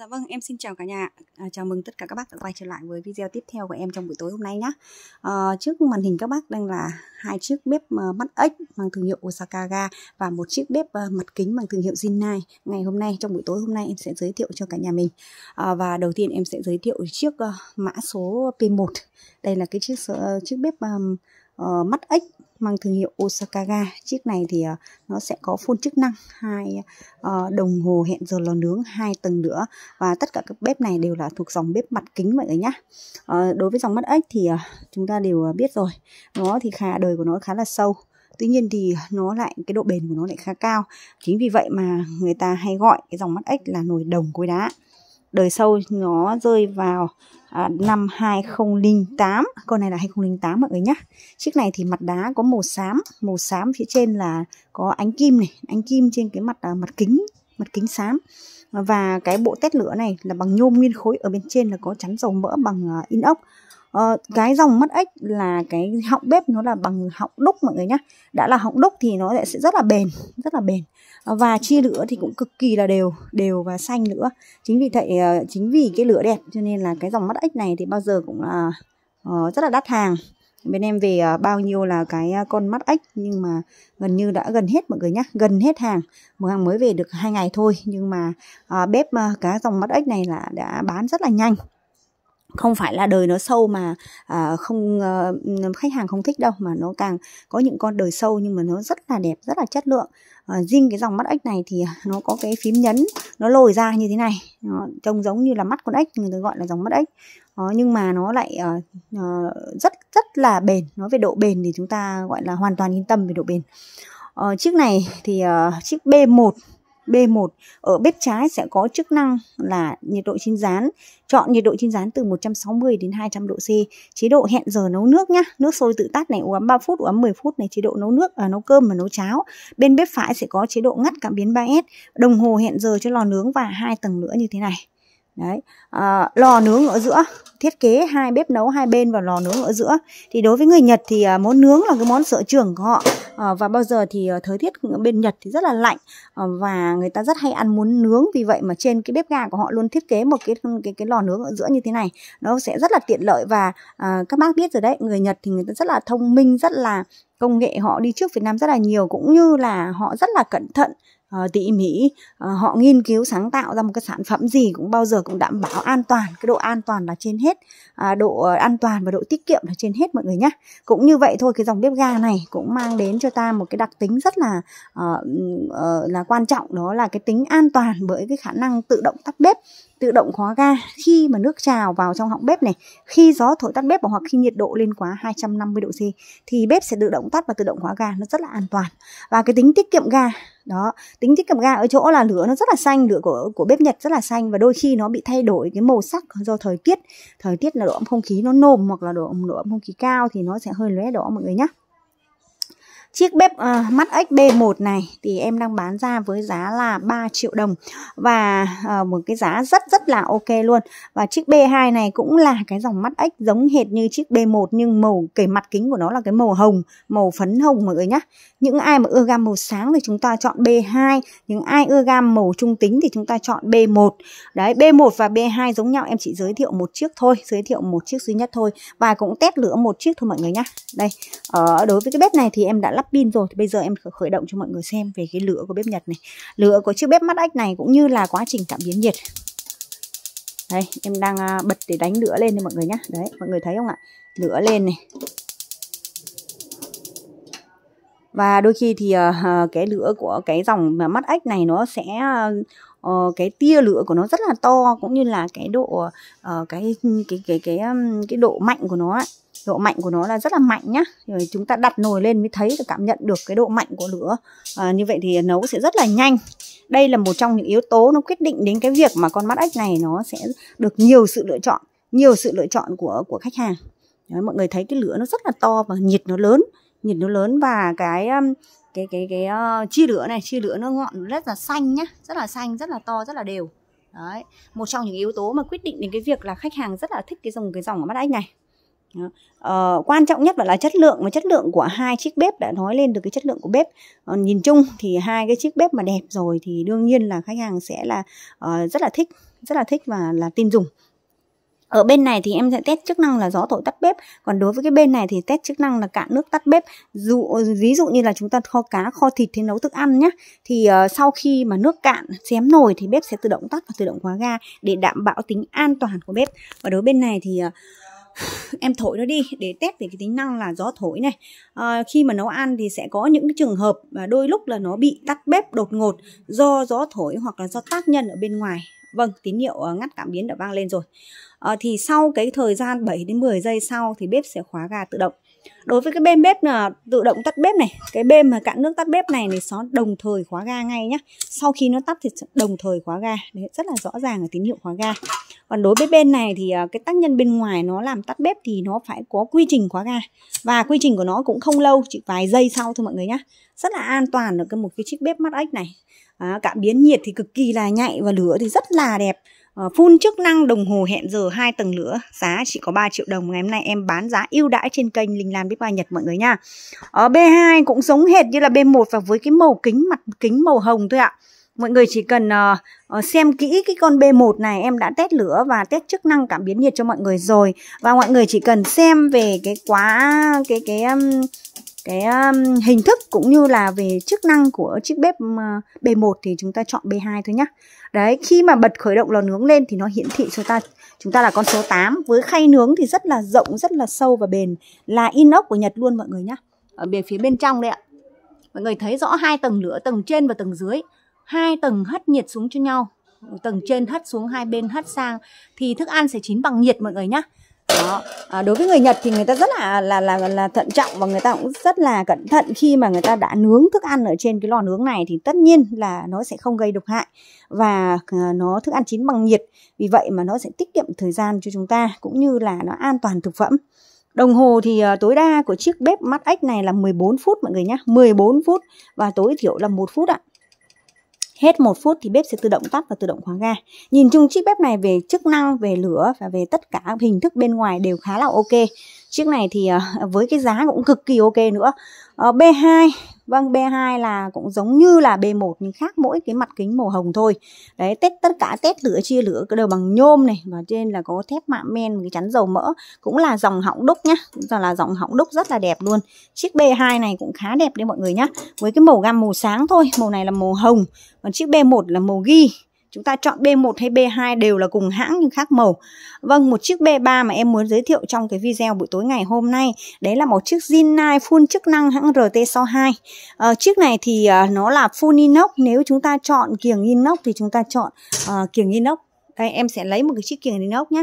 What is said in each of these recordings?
Dạ vâng, em xin chào cả nhà. À, chào mừng tất cả các bác đã quay trở lại với video tiếp theo của em trong buổi tối hôm nay nhé. À, ờ, trước màn hình các bác đang là hai chiếc bếp ờ, mắt ếch mang thương hiệu Osakaga và một chiếc bếp ờ, mặt kính bằng thương hiệu Zinai. Ngày hôm nay trong buổi tối hôm nay em sẽ giới thiệu cho cả nhà mình. À, và đầu tiên em sẽ giới thiệu chiếc mã số P1. Đây là cái chiếc chiếc bếp uh, mắt ếch mang thương hiệu Osakaga chiếc này thì uh, nó sẽ có phun chức năng hai uh, đồng hồ hẹn giờ lò nướng hai tầng nữa và tất cả các bếp này đều là thuộc dòng bếp mặt kính mọi người nhá uh, đối với dòng mắt ếch thì uh, chúng ta đều biết rồi nó thì khá đời của nó khá là sâu tuy nhiên thì nó lại cái độ bền của nó lại khá cao chính vì vậy mà người ta hay gọi cái dòng mắt ếch là nồi đồng cối đá đời sau nó rơi vào à, năm 2008 con này là 2008 mọi người nhá. chiếc này thì mặt đá có màu xám màu xám phía trên là có ánh kim này ánh kim trên cái mặt à, mặt kính mặt kính xám và cái bộ tét lửa này là bằng nhôm nguyên khối ở bên trên là có chắn dầu mỡ bằng à, inox Ờ, cái dòng mất ếch là cái họng bếp nó là bằng họng đúc mọi người nhá đã là họng đúc thì nó sẽ rất là bền rất là bền ờ, và chia lửa thì cũng cực kỳ là đều đều và xanh nữa chính vì vậy ờ, chính vì cái lửa đẹp cho nên là cái dòng mắt ếch này thì bao giờ cũng là uh, rất là đắt hàng bên em về uh, bao nhiêu là cái con mắt ếch nhưng mà gần như đã gần hết mọi người nhé gần hết hàng một hàng mới về được hai ngày thôi nhưng mà uh, bếp uh, cá dòng mắt ếch này là đã bán rất là nhanh không phải là đời nó sâu mà à, không à, khách hàng không thích đâu mà nó càng có những con đời sâu nhưng mà nó rất là đẹp rất là chất lượng à, riêng cái dòng mắt ếch này thì nó có cái phím nhấn nó lồi ra như thế này nó trông giống như là mắt con ếch người ta gọi là dòng mắt ếch à, nhưng mà nó lại à, à, rất rất là bền nói về độ bền thì chúng ta gọi là hoàn toàn yên tâm về độ bền à, chiếc này thì à, chiếc B1 B1 ở bếp trái sẽ có chức năng là nhiệt độ chín rán chọn nhiệt độ chín rán từ 160 đến 200 độ C chế độ hẹn giờ nấu nước nhá nước sôi tự tắt này uống 3 phút uống 10 phút này chế độ nấu nước à, nấu cơm và nấu cháo bên bếp phải sẽ có chế độ ngắt cảm biến 3S đồng hồ hẹn giờ cho lò nướng và hai tầng nữa như thế này Đấy, à, lò nướng ở giữa thiết kế hai bếp nấu hai bên và lò nướng ở giữa thì đối với người Nhật thì à, món nướng là cái món sở trường của họ Ờ, và bao giờ thì ờ, thời tiết bên Nhật thì rất là lạnh ờ, và người ta rất hay ăn muốn nướng vì vậy mà trên cái bếp ga của họ luôn thiết kế một cái cái cái lò nướng ở giữa như thế này nó sẽ rất là tiện lợi và à, các bác biết rồi đấy người Nhật thì người ta rất là thông minh rất là công nghệ họ đi trước Việt Nam rất là nhiều cũng như là họ rất là cẩn thận uh, tỉ mỉ ờ, họ nghiên cứu sáng tạo ra một cái sản phẩm gì cũng bao giờ cũng đảm bảo an toàn cái độ an toàn là trên hết à, độ ờ, an toàn và độ tiết kiệm là trên hết mọi người nhé cũng như vậy thôi cái dòng bếp ga này cũng mang đến cho ta một cái đặc tính rất là ừ, là quan trọng đó là cái tính an toàn bởi cái khả năng tự động tắt bếp tự động khóa ga khi mà nước trào vào trong họng bếp này, khi gió thổi tắt bếp hoặc khi nhiệt độ lên quá 250 độ C thì bếp sẽ tự động tắt và tự động khóa ga, nó rất là an toàn. Và cái tính tiết kiệm ga đó tính tiết kiệm ga ở chỗ là lửa nó rất là xanh lửa của của bếp nhật rất là xanh và đôi khi nó bị thay đổi cái màu sắc do thời tiết thời tiết là độ ẩm không khí nó nồm hoặc là độ độ ẩm không khí cao thì nó sẽ hơi lóe đỏ mọi người nhé Chiếc bếp uh, mắt XB1 này thì em đang bán ra với giá là 3 triệu đồng và uh, một cái giá rất rất là ok luôn. Và chiếc B2 này cũng là cái dòng mắt X giống hệt như chiếc B1 nhưng màu cái mặt kính của nó là cái màu hồng, màu phấn hồng mọi người nhá. Những ai mà ưa gam màu sáng thì chúng ta chọn B2, những ai ưa gam màu trung tính thì chúng ta chọn B1. Đấy, B1 và B2 giống nhau em chỉ giới thiệu một chiếc thôi, giới thiệu một chiếc duy nhất thôi và cũng test lửa một chiếc thôi mọi người nhá. Đây, ở ờ, đối với cái bếp này thì em đã lắp pin rồi thì bây giờ em khởi động cho mọi người xem về cái lửa của bếp Nhật này lửa của chiếc bếp mắt ếch này cũng như là quá trình cảm biến nhiệt đây em đang à, bật để đánh lửa lên này mọi người nhá đấy mọi người thấy không ạ lửa lên này và đôi khi thì uh, cái lửa của cái dòng mắt ếch này nó sẽ uh, uh, cái tia lửa của nó rất là to cũng như là cái độ uh, cái cái cái cái cái độ mạnh của nó ấy. độ mạnh của nó là rất là mạnh nhá rồi chúng ta đặt nồi lên mới thấy và cảm nhận được cái độ mạnh của lửa uh, như vậy thì nấu sẽ rất là nhanh đây là một trong những yếu tố nó quyết định đến cái việc mà con mắt ếch này nó sẽ được nhiều sự lựa chọn nhiều sự lựa chọn của của khách hàng Đấy, mọi người thấy cái lửa nó rất là to và nhiệt nó lớn nhiệt nó lớn và cái cái cái cái uh, chia lửa này chia lửa nó ngọn rất là xanh nhá rất là xanh rất là to rất là đều đấy một trong những yếu tố mà quyết định đến cái việc là khách hàng rất là thích cái dòng cái dòng ở mắt ếch này Uh, quan trọng nhất là chất lượng và chất lượng của hai chiếc bếp đã nói lên được cái chất lượng của bếp uh, nhìn chung thì hai cái chiếc bếp mà đẹp rồi thì đương nhiên là khách hàng sẽ là uh, rất là thích rất là thích và là tin dùng ở bên này thì em sẽ test chức năng là gió thổi tắt bếp còn đối với cái bên này thì test chức năng là cạn nước tắt bếp dụ ví dụ như là chúng ta kho cá kho thịt thì nấu thức ăn nhé thì uh, sau khi mà nước cạn xém nồi thì bếp sẽ tự động tắt và tự động khóa ga để đảm bảo tính an toàn của bếp và đối bên này thì uh, em thổi nó đi để test về cái tính năng là gió thổi này à, khi mà nấu ăn thì sẽ có những cái trường hợp và đôi lúc là nó bị tắt bếp đột ngột do gió thổi hoặc là do tác nhân ở bên ngoài vâng tín hiệu ờ, ngắt cảm biến đã vang lên rồi à, thì sau cái thời gian 7 đến 10 giây sau thì bếp sẽ khóa ga tự động đối với cái bên bếp là tự động tắt bếp này cái bên mà cạn nước tắt bếp này thì nó đồng thời khóa ga ngay nhá sau khi nó tắt thì đồng thời khóa ga đấy rất là rõ ràng là tín hiệu khóa ga còn đối với bên này thì à, cái tác nhân bên ngoài nó làm tắt bếp thì nó phải có quy trình khóa ga và quy trình của nó cũng không lâu chỉ vài giây sau thôi mọi người nhá rất là an toàn ở cái một cái chiếc bếp mắt ếch này à, cảm biến nhiệt thì cực kỳ là nhạy và lửa thì rất là đẹp Ờ, phun chức năng đồng hồ hẹn giờ hai tầng lửa giá chỉ có 3 triệu đồng ngày hôm nay em bán giá ưu đãi trên kênh Linh Lam Bếp Ba Nhật mọi người nha ở ờ, B2 cũng giống hệt như là B1 và với cái màu kính mặt kính màu hồng thôi ạ mọi người chỉ cần uh, xem kỹ cái con B1 này em đã test lửa và test chức năng cảm biến nhiệt cho mọi người rồi và mọi người chỉ cần xem về cái quá cái cái um, cái um, hình thức cũng như là về chức năng của chiếc bếp uh, B1 thì chúng ta chọn B2 thôi nhá Đấy, khi mà bật khởi động lò nướng lên thì nó hiển thị cho ta chúng ta là con số 8. Với khay nướng thì rất là rộng, rất là sâu và bền, là inox của Nhật luôn mọi người nhá. Ở bên phía bên trong đây ạ. Mọi người thấy rõ hai tầng lửa, tầng trên và tầng dưới. Hai tầng hất nhiệt xuống cho nhau. Tầng trên hất xuống hai bên hất sang thì thức ăn sẽ chín bằng nhiệt mọi người nhá đó à, đối với người Nhật thì người ta rất là là là là thận trọng và người ta cũng rất là cẩn thận khi mà người ta đã nướng thức ăn ở trên cái lò nướng này thì tất nhiên là nó sẽ không gây độc hại và à, nó thức ăn chín bằng nhiệt vì vậy mà nó sẽ tiết kiệm thời gian cho chúng ta cũng như là nó an toàn thực phẩm Đồng hồ thì à, tối đa của chiếc bếp mắt ếch này là 14 phút mọi người nhé 14 phút và tối thiểu là 1 phút ạ Hết một phút thì bếp sẽ tự động tắt và tự động khóa ga. Nhìn chung chiếc bếp này về chức năng, về lửa và về tất cả hình thức bên ngoài đều khá là ok. Chiếc này thì ờ, với cái giá cũng cực kỳ ok nữa. Ờ, B2 Vâng, B2 là cũng giống như là B1 nhưng khác mỗi cái mặt kính màu hồng thôi. Đấy, tết tất cả tết lửa chia lửa đều bằng nhôm này và trên là có thép mạ men cái chắn dầu mỡ, cũng là dòng họng đúc nhá, cũng là dòng họng đúc rất là đẹp luôn. Chiếc B2 này cũng khá đẹp đấy mọi người nhá. Với cái màu gam màu sáng thôi, màu này là màu hồng, còn chiếc B1 là màu ghi Chúng ta chọn B1 hay B2 đều là cùng hãng nhưng khác màu. Vâng, một chiếc B3 mà em muốn giới thiệu trong cái video buổi tối ngày hôm nay, đấy là một chiếc Zinnai full chức năng hãng RT62. À, ờ, chiếc này thì à, nó là full inox, nếu chúng ta chọn kiềng inox thì chúng ta chọn à, kiềng inox. Đây, em sẽ lấy một cái chiếc kiềng inox nhé.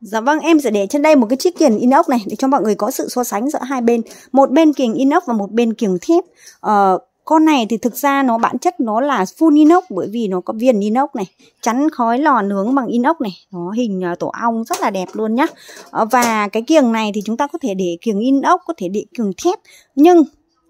Dạ vâng, em sẽ để trên đây một cái chiếc kiềng inox này để cho mọi người có sự so sánh giữa hai bên. Một bên kiềng inox và một bên kiềng thép. Ờ, con này thì thực ra nó bản chất nó là full inox bởi vì nó có viền inox này chắn khói lò nướng bằng inox này nó hình ờ, tổ ong rất là đẹp luôn nhá ờ, và cái kiềng này thì chúng ta có thể để kiềng inox có thể để kiềng thép nhưng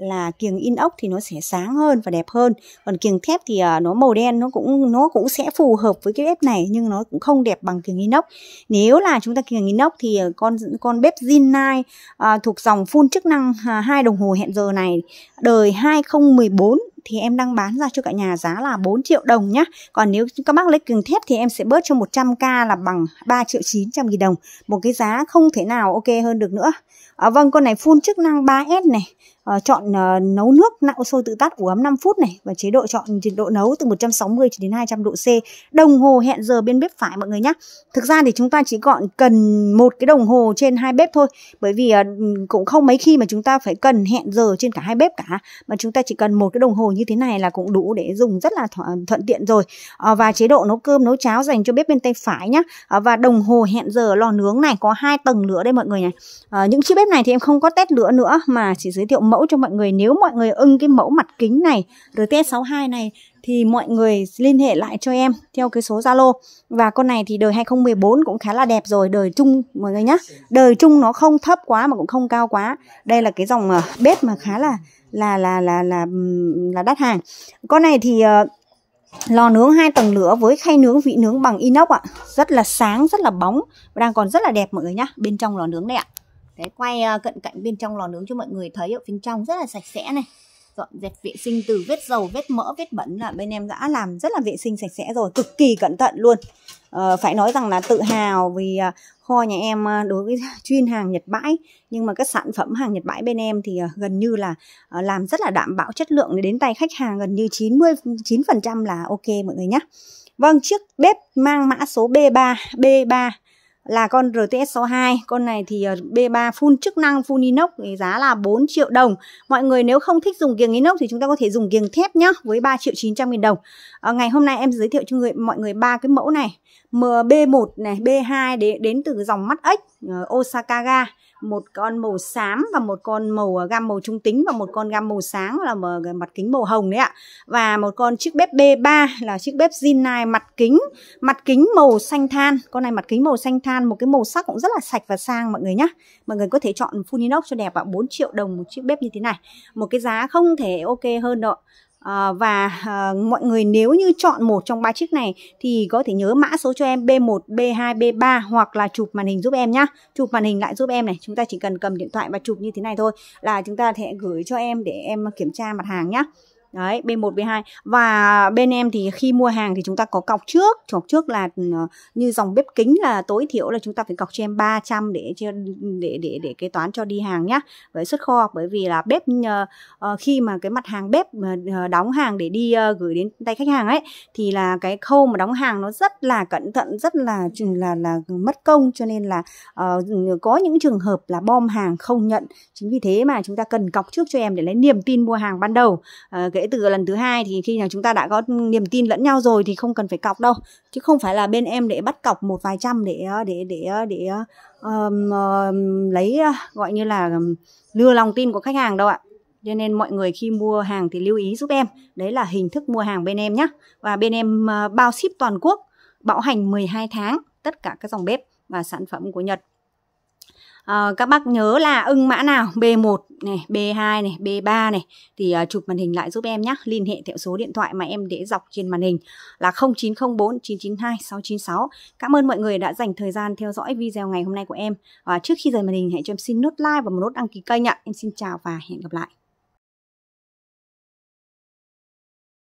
là kiềng inox thì nó sẽ sáng hơn và đẹp hơn còn kiềng thép thì uh, nó màu đen nó cũng nó cũng sẽ phù hợp với cái bếp này nhưng nó cũng không đẹp bằng kiềng inox nếu là chúng ta kiềng inox thì à, con con bếp Zinnai uh, à, thuộc dòng phun chức năng hai đồng hồ hẹn giờ này đời 2014 thì em đang bán ra cho cả nhà giá là 4 triệu đồng nhá. Còn nếu các bác lấy cường thép thì em sẽ bớt cho 100k là bằng 3 triệu 900 nghìn đồng. Một cái giá không thể nào ok hơn được nữa. À, vâng, con này full chức năng 3S này. À, chọn à, nấu nước nạo sôi tự tắt ủ ấm 5 phút này và chế độ chọn nhiệt độ nấu từ 160 cho đến 200 độ C. Đồng hồ hẹn giờ bên bếp phải mọi người nhá. Thực ra thì chúng ta chỉ gọn cần một cái đồng hồ trên hai bếp thôi bởi vì à, cũng không mấy khi mà chúng ta phải cần hẹn giờ trên cả hai bếp cả mà chúng ta chỉ cần một cái đồng hồ như thế này là cũng đủ để dùng rất là thuận, tiện rồi à, và chế độ nấu cơm nấu cháo dành cho bếp bên tay phải nhá à, và đồng hồ hẹn giờ lò nướng này có hai tầng lửa đây mọi người này à, những chiếc bếp này thì em không có test lửa nữa mà chỉ giới thiệu mẫu cho mọi người nếu mọi người ưng cái mẫu mặt kính này RTS62 này thì mọi người liên hệ lại cho em theo cái số Zalo và con này thì đời 2014 cũng khá là đẹp rồi đời chung mọi người nhá đời chung nó không thấp quá mà cũng không cao quá đây là cái dòng bếp mà khá là là là là là là đắt hàng con này thì uh, lò nướng hai tầng lửa với khay nướng vị nướng bằng inox ạ rất là sáng rất là bóng và đang còn rất là đẹp mọi người nhá bên trong lò nướng đây ạ Đấy, quay ờ, cận cạnh bên trong lò nướng cho mọi người thấy ở bên trong rất là sạch sẽ này dọn dẹp vệ sinh từ vết dầu vết mỡ vết bẩn là bên em đã làm rất là vệ sinh sạch sẽ rồi cực kỳ cẩn thận luôn à, phải nói rằng là tự hào vì à, kho nhà em à, đối với chuyên hàng Nhật bãi nhưng mà các sản phẩm hàng Nhật bãi bên em thì à, gần như là làm rất là đảm bảo chất lượng đến tay khách hàng gần như 90 9% là ok mọi người nhé Vâng, chiếc bếp mang mã số B3, B3 là con RTS 62 con này thì ờ, B3 full chức năng full inox thì giá là 4 triệu đồng mọi người nếu không thích dùng kiềng inox thì chúng ta có thể dùng kiềng thép nhá với 3 triệu 900 nghìn đồng à, ngày hôm nay em giới thiệu cho người, mọi người ba cái mẫu này MB1 này B2 đến, đến từ dòng mắt ếch ờ, Osaka Ga một con màu xám và một con màu à, gam màu trung tính và một con gam màu sáng là à, mặt kính màu hồng đấy ạ và một con chiếc bếp B3 là chiếc bếp Zinnai mặt kính mặt kính màu xanh than con này mặt kính màu xanh than một cái màu sắc cũng rất là sạch và sang mọi người nhé mọi người có thể chọn full inox cho đẹp ạ 4 triệu đồng một chiếc bếp như thế này một cái giá không thể ok hơn đâu À, và à, mọi người nếu như chọn một trong ba chiếc này thì có thể nhớ mã số cho em B1, B2, B3 hoặc là chụp màn hình giúp em nhá. Chụp màn hình lại giúp em này, chúng ta chỉ cần cầm điện thoại và chụp như thế này thôi là chúng ta sẽ gửi cho em để em kiểm tra mặt hàng nhá. Đấy, bên 1 B2 Và bên em thì khi mua hàng thì chúng ta có cọc trước Cọc trước là ờ, như dòng bếp kính là tối thiểu là chúng ta phải cọc cho em 300 để cho để để để kế toán cho đi hàng nhá Với xuất kho bởi vì là bếp ờ, ờ, khi mà cái mặt hàng bếp đóng hàng để đi gửi đến tay khách hàng ấy Thì là cái khâu mà đóng hàng nó rất là cẩn thận, rất là là là mất công Cho nên là uh, có những trường hợp là bom hàng không nhận Chính vì thế mà chúng ta cần cọc trước cho em để lấy niềm tin mua hàng ban đầu uh, kể từ lần thứ hai thì khi nào chúng ta đã có niềm tin lẫn nhau rồi thì không cần phải cọc đâu chứ không phải là bên em để bắt cọc một vài trăm để để để để um, um, lấy gọi như là lừa lòng tin của khách hàng đâu ạ cho nên mọi người khi mua hàng thì lưu ý giúp em đấy là hình thức mua hàng bên em nhé và bên em ờ, bao ship toàn quốc bảo hành 12 tháng tất cả các dòng bếp và sản phẩm của Nhật à, các bác nhớ là ưng mã nào B1 này, B2 này, B3 này thì à, chụp màn hình lại giúp em nhé. Liên hệ theo số điện thoại mà em để dọc trên màn hình là 0904992696 Cảm ơn mọi người đã dành thời gian theo dõi video ngày hôm nay của em. Và trước khi rời màn hình hãy cho em xin nút like và một nút đăng ký kênh ạ. Em xin chào và hẹn gặp lại.